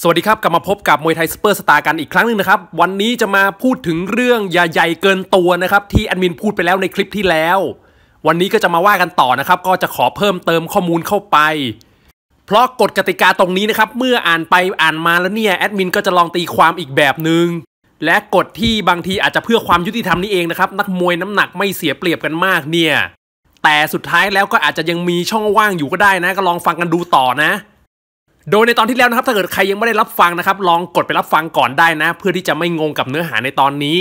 สวัสดีครับ กลับมาพบกับมวยไทยสเปอร์สตาร์กันอีกครั้งหนึ่งนะครับวันนี้จะมาพูดถึงเรื่องใหญ่ๆเกินตัวนะครับที่แอดมินพูดไปแล้วในคลิปที่แล้ว วันนี้ก็จะมาว่ากันต่อนะครับก็จะขอเพิ่มเติมข้อมูลเข้าไป เพราะกฎกติกาตรงนี้นะครับ เมื่ออ่านไปอ่านมาแล้วเนี่ยแอดมินก็จะลองตีความอีกแบบหนึง่งและกฎที่บางทีอาจจะเพื่อความยุติธรรมนี่เองนะครับ นักมวยน้ำหนักไม่เสียเปรียบกันมากเนี่ยแต่สุดท้ายแล้วก็อาจจะยังมีช่องว่างอยู่ก็ได้นะ ก็ลองฟังกันดูต่อนะโดยในตอนที่แล้วนะครับ ถ้าเกิดใครยังไม่ได้รับฟังนะครับ ลองกดไปรับฟังก่อนได้นะ เพื่อที่จะไม่งงกับเนื้อหาในตอนนี้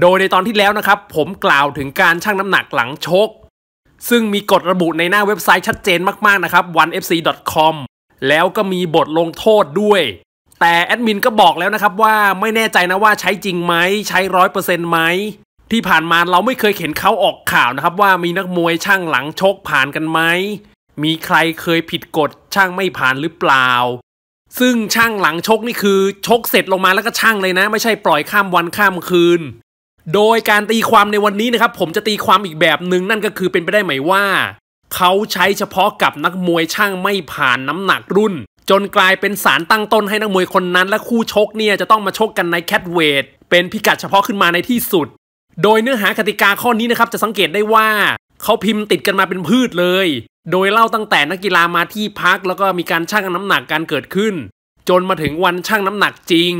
โดยในตอนที่แล้วนะครับ ผมกล่าวถึงการชั่งน้ำหนักหลังชก ซึ่งมีกฎระบุในหน้าเว็บไซต์ชัดเจนมากๆนะครับ onefc.com แล้วก็มีบทลงโทษด้วย แต่แอดมินก็บอกแล้วนะครับว่าไม่แน่ใจนะว่าใช้จริงไหมใช้ร้อยเปอร์เซ็นต์ไหมที่ผ่านมาเราไม่เคยเห็นเขาออกข่าวนะครับว่ามีนักมวยช่างหลังชกผ่านกันไหมมีใครเคยผิดกฎช่างไม่ผ่านหรือเปล่า ซึ่งช่างหลังชกนี่คือชกเสร็จลงมาแล้วก็ช่างเลยนะ ไม่ใช่ปล่อยข้ามวันข้ามคืน โดยการตีความในวันนี้นะครับผมจะตีความอีกแบบหนึ่งนั่นก็คือเป็นไปได้ไหมว่า เขาใช้เฉพาะกับนักมวยช่างไม่ผ่านน้ำหนักรุ่น จนกลายเป็นสารตั้งต้นให้นักมวยคนนั้น และคู่ชกเนี่ย จะต้องมาชกกันในแคทเวทเป็นพิกัดเฉพาะขึ้นมาในที่สุด โดยเนื้อหากติกาข้อนี้นะครับจะสังเกตได้ว่า เขาพิมพ์ติดกันมาเป็นพืชเลยโดยเล่าตั้งแต่นักกีฬามาที่พักแล้วก็มีการชั่งน้ำหนักการเกิดขึ้น จนมาถึงวันชั่งน้ำหนักจริง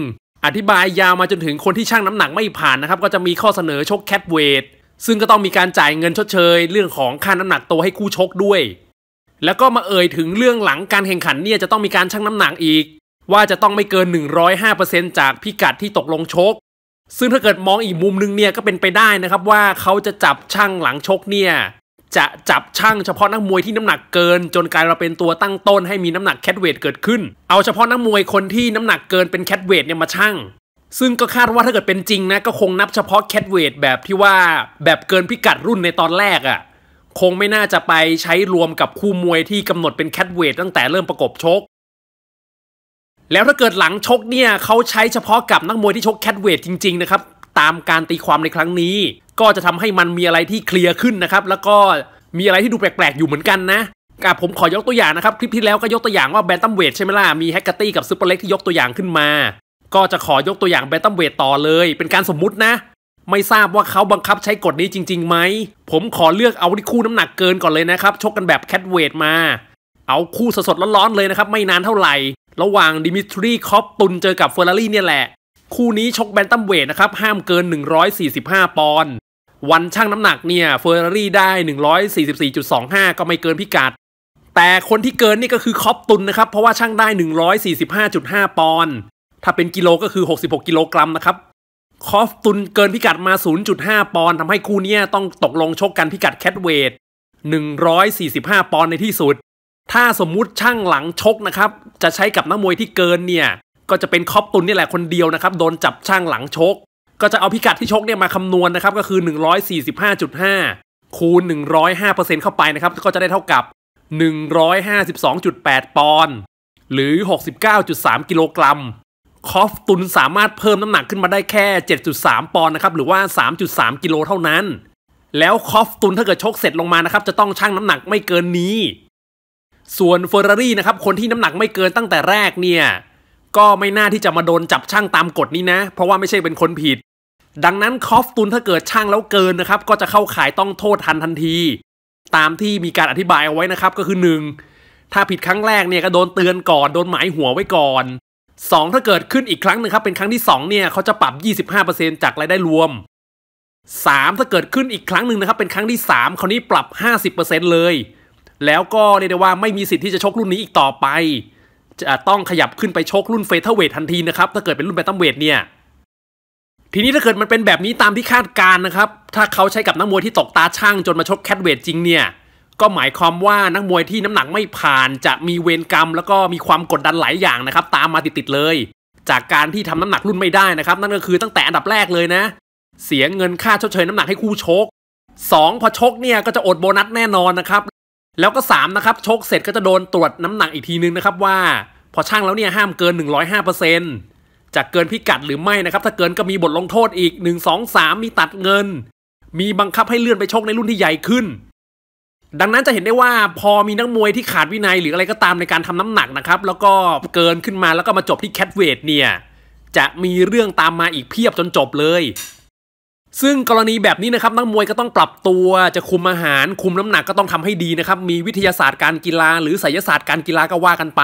อธิบายยาวมาจนถึงคนที่ชั่งน้ำหนักไม่ผ่านนะครับก็จะมีข้อเสนอชกแคทเวทซึ่งก็ต้องมีการจ่ายเงินชดเชยเรื่องของค่าน้ำหนักตัวให้คู่ชกด้วย แล้วก็มาเอ่ยถึงเรื่องหลังการแข่งขันเนี่ยจะต้องมีการชั่งน้ำหนักอีก ว่าจะต้องไม่เกิน105%จากพิกัดที่ตกลงชก ซึ่งถ้าเกิดมองอีกมุมนึงเนี่ยก็เป็นไปได้นะครับว่าเขาจะจับช่างหลังชกเนี่ยจะจับช่างเฉพาะนักมวยที่น้ำหนักเกิน จนกลายมาเป็นตัวตั้งต้นให้มีน้ำหนักแคทเวทเกิดขึ้น เอาเฉพาะนักมวยคนที่น้ำหนักเกินเป็นแคทเวทเนี่ยมาช่างซึ่งก็คาดว่าถ้าเกิดเป็นจริงนะก็คงนับเฉพาะแคทเวทแบบที่ว่าแบบเกินพิกัดรุ่นในตอนแรกอะ่ะ คงไม่น่าจะไปใช้รวมกับคู่มวยที่กำหนดเป็นแคทเวทตั้งแต่เริ่มประกบชก แล้วถ้าเกิดหลังชกเนี่ยเขาใช้เฉพาะกับนักมวยที่ชกแคทเวทจริงๆนะครับตามการตีความในครั้งนี้ ก็จะทำให้มันมีอะไรที่เคลียร์ขึ้นนะครับ แล้วก็มีอะไรที่ดูแปลกๆอยู่เหมือนกันนะกับผมขอยกตัวอย่างนะครับคลิปที่แล้วก็ยกตัวอย่างว่าแบนตัมเวทใช่ไหมล่ะมีแฮกเกอร์ตี้กับซูเปอร์เล็กที่ยกตัวอย่างขึ้นมา ก็จะขอยกตัวอย่างแบนตัมเวทต่อเลย เป็นการสมมุตินะ ไม่ทราบว่าเขาบังคับใช้กฎนี้จริงๆไหมผมขอเลือกเอาที่คู่น้ำหนักเกินก่อนเลยนะครับชกกันแบบแคทเวทมาเอาคู่สดๆร้อนๆเลยนะครับไม่นานเท่าไหร่ ระหว่างดิมิทรีคอปตุนเจอกับเฟอร์รารี่เนี่ยแหละคู่นี้ชกแบนตัมเวทนะครับ ห้ามเกิน 145 ปอนด์วันช่างน้ำหนักเนี่ย เฟอร์รารี่ได้ 144.25 ก็ไม่เกินพิกัด แต่คนที่เกินนี่ก็คือคอปตุนนะครับ เพราะว่าช่างได้ 145.5 ปอนด์ถ้าเป็นกิโลก็คือ 66 กิโลกรัมนะครับคอฟตุนเกินพิกัดมา 0.5 ปอนด์ทำให้คู่นี้ต้องตกลงชกกันพิกัดแคทเวท145ปอนด์ในที่สุด ถ้าสมมุติช่างหลังชกนะครับจะใช้กับนักมวยที่เกินเนี่ยก็จะเป็นคอปตุนนี่แหละคนเดียวนะครับ โดนจับช่างหลังชก ก็จะเอาพิกัดที่ชกเนี่ยมาคำนวณนะครับ ก็คือ 145.5 คูณ 105%เข้าไปนะครับ ก็จะได้เท่ากับ 152.8 ปอนด์หรือ 69.3 กิโลกรัมคอฟตุนสามารถเพิ่มน้ำหนักขึ้นมาได้แค่ 7.3 ปอนด์นะครับ หรือว่า 3.3กิโลเท่านั้น แล้วคอฟตุนถ้าเกิดชกเสร็จลงมานะครับจะต้องชั่งน้ำหนักไม่เกินนี้ ส่วนเฟอร์รารี่นะครับคนที่น้ำหนักไม่เกินตั้งแต่แรกเนี่ยก็ไม่น่าที่จะมาโดนจับช่างตามกฎนี้นะเพราะว่าไม่ใช่เป็นคนผิด ดังนั้นคอฟตุนถ้าเกิดช่างแล้วเกินนะครับก็จะเข้าขายต้องโทษทันทันที ตามที่มีการอธิบายเอาไว้นะครับก็คือ 1 ถ้าผิดครั้งแรกเนี่ยก็โดนเตือนก่อนโดนหมายหัวไว้ก่อน 2 ถ้าเกิดขึ้นอีกครั้งนึงครับเป็นครั้งที่2เนี่ยเขาจะปรับ 25%จากรายได้รวม 3 ถ้าเกิดขึ้นอีกครั้งหนึ่งนะครับเป็นครั้งที่ 3คราวนี้ปรับ50%เลยแล้วก็เรียกได้ว่าไม่มีสิทธิ์ที่จะชกรุ่นนี้อีกต่อไปจะต้องขยับขึ้นไปชกรุ่นเฟเธอร์เวททันทีนะครับถ้าเกิดเป็นรุ่นแบตตรมเวทเนี่ยทีนี้ถ้าเกิดมันเป็นแบบนี้ตามที่คาดการนะครับถ้าเขาใช้กับนักมวยที่ตกตาช่าง จนมาชกแคทเวทจริงเนี่ยก็หมายความว่านักมวยที่น้ำหนักไม่ผ่าน จะมีเวรกรรม แล้วก็มีความกดดันหลายอย่างนะครับ ตามมาติดๆเลย จากการที่ทำน้ำหนักรุ่นไม่ได้นะครับนั่นก็คือตั้งแต่อันดับแรกเลยนะเสียเงินค่าชดเชยน้ำหนักให้คู่ชก2 พอชกเนี่ยก็จะอดโบนัสแน่นอนนะครับแล้วก็ 3 นะครับชกเสร็จก็จะโดนตรวจน้ำหนักอีกทีนึงนะครับว่า พอช่างแล้วเนี่ย ห้ามเกิน 105%จากเกินพิกัดหรือไม่นะครับ ถ้าเกินก็มีบทลงโทษอีก 1 2 3 มีตัดเงิน มีบังคับให้เลื่อนไปชกในรุ่นที่ใหญ่ขึ้น ดังนั้นจะเห็นได้ว่าพอมีนักมวยที่ขาดวินัยหรืออะไรก็ตามในการทำน้ำหนักนะครับแล้วก็เกินขึ้นมาแล้วก็มาจบที่แคทเวทเนี่ยจะมีเรื่องตามมาอีกเพียบจนจบเลยซึ่งกรณีแบบนี้นะครับนักมวยก็ต้องปรับตัว จะคุมอาหารคุมน้ำหนักก็ต้องทำให้ดีนะครับ มีวิทยาศาสตร์การกีฬา หรือไสยศาสตร์การกีฬาก็ ว่ากันไป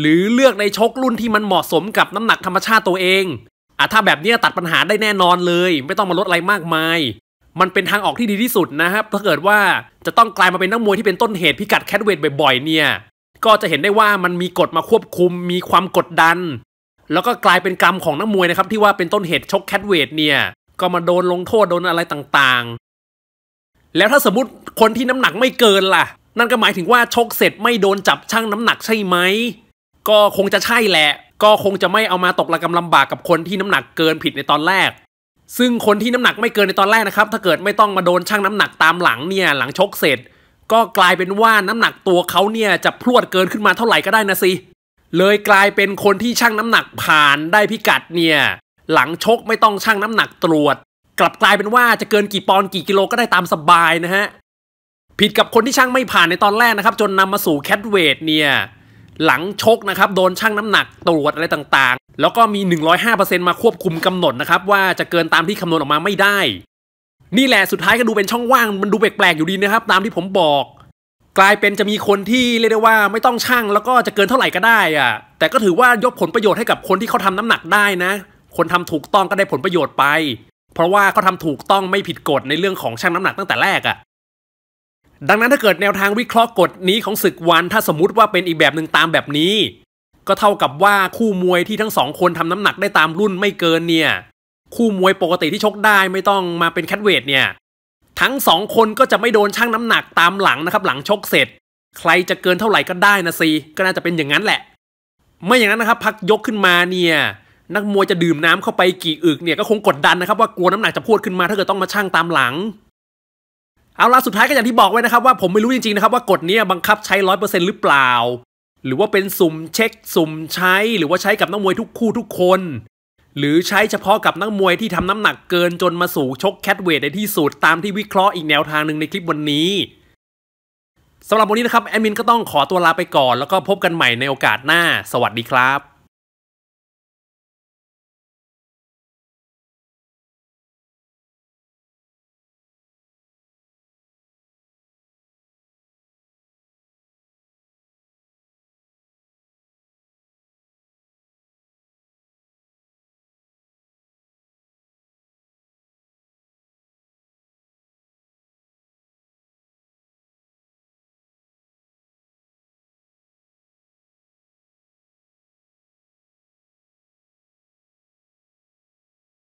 หรือเลือกในชกรุ่นที่มันเหมาะสมกับน้ำหนักธรรมชาติตัวเองอ่ะถ้าแบบนี้ตัดปัญหาได้แน่นอนเลย ไม่ต้องมาลดอะไรมากมาย มันเป็นทางออกที่ดีที่สุดนะครับ ถ้าเกิดว่าจะต้องกลายมาเป็นนักมวยที่เป็นต้นเหตุ พิกัดแคทเวทบ่อยๆ เนี่ยก็จะเห็นได้ว่ามันมีกฎมาควบคุมมีความกดดัน แล้วก็กลายเป็นกรรมของนักมวยนะครับที่ว่าเป็นต้นเหตุชกแคทเวทเนี่ยก็มาโดนลงโทษโดนอะไรต่างๆ แล้วถ้าสมมติคนที่น้ำหนักไม่เกินล่ะ นั่นก็หมายถึงว่าชกเสร็จไม่โดนจับชั่งน้ำหนักใช่ไหมก็คงจะใช่แหละ ก็คงจะไม่เอามาตกระกำลำบากกับคนที่น้ำหนักเกินผิดในตอนแรก ซึ่งคนที่น้ำหนักไม่เกินในตอนแรกนะครับ ถ้าเกิดไม่ต้องมาโดนชั่งน้ำหนักตามหลังเนี่ย หลังชกเสร็จ ก็กลายเป็นว่าน้ำหนักตัวเขาเนี่ยจะพรวดเกินขึ้นมาเท่าไหร่ก็ได้นะสิเลยกลายเป็นคนที่ชั่งน้ำหนักผ่านได้พิกัดเนี่ยหลังชก ไม่ต้องชั่งน้ำหนักตรวจ กลับกลายเป็นว่าจะเกินกี่ปอนกี่กิโลก็ได้ตามสบายนะฮะ ผิดกับคนที่ชั่งไม่ผ่านในตอนแรกนะครับ จนนำมาสู่แคทเวทเนี่ย หลังชกนะครับ โดนชั่งน้ำหนักตรวจอะไรต่างๆ แล้วก็มี105%มาควบคุมกำหนดนะครับ ว่าจะเกินตามที่คำนวณออกมาไม่ได้ นี่แหละสุดท้ายก็ดูเป็นช่องว่างมันดูแปลกๆอยู่ดีนะครับ ตามที่ผมบอก กลายเป็นจะมีคนที่เรียกได้ว่า ไม่ต้องชั่งแล้วก็จะเกินเท่าไหร่ก็ได้อะแต่ก็ถือว่ายกผลประโยชน์ให้กับคนที่เขาทำน้ำหนักได้นะคนทำถูกต้องก็ได้ผลประโยชน์ไป เพราะว่าเขาทาถูกต้องไม่ผิดกฎในเรื่องของช่างน้ำหนักตั้งแต่แรกอะ่ะ ดังนั้นถ้าเกิดแนวทางวิเคราะห์กฎนี้ของศึกวัน ถ้าสมมติว่าเป็นอีกแบบหนึ่งตามแบบนี้ ก็เท่ากับว่าคู่มวยที่ทั้งสองคนทำน้ำหนักได้ตามรุ่นไม่เกินเนี่ย คู่มวยปกติที่ชกได้ไม่ต้องมาเป็นแคทเวทเนี่ย ทั้งสองคนก็จะไม่โดนช่างน้ำหนักตามหลังนะครับ หลังชกเสร็จ ใครจะเกินเท่าไหร่ก็ได้นะซี ก็น่าจะเป็นอย่างนั้นแหละ ไม่อย่างนั้นนะครับ พักยกขึ้นมาเนี่ยนักมวยจะดื่มน้ำเข้าไปกี่อึกเนี่ยก็คงกดดันนะครับว่ากลัวน้ำหนักจะพวดขึ้นมาถ้าเกิดต้องมาชั่งตามหลัง เอาล่ะสุดท้ายก็อย่างที่บอกไว้นะครับว่าผมไม่รู้จริงๆ นะครับว่ากฎนี้บังคับใช้ร้อยเปอร์เซ็นต์หรือเปล่า หรือว่าเป็นสุ่มเช็คสุ่มใช้หรือว่าใช้กับนักมวยทุกคู่ทุกคน หรือใช้เฉพาะกับนักมวยที่ทำน้ำหนักเกินจนมาสู่ชกแคทเวทในที่สุดตามที่วิเคราะห์อีกแนวทางหนึ่งในคลิปวันนี้สำหรับวันนี้นะครับแอดมินก็ต้องขอตัวลาไปก่อนแล้วก็พบกันใหม่ในโอกาสหน้า สวัสดีครับ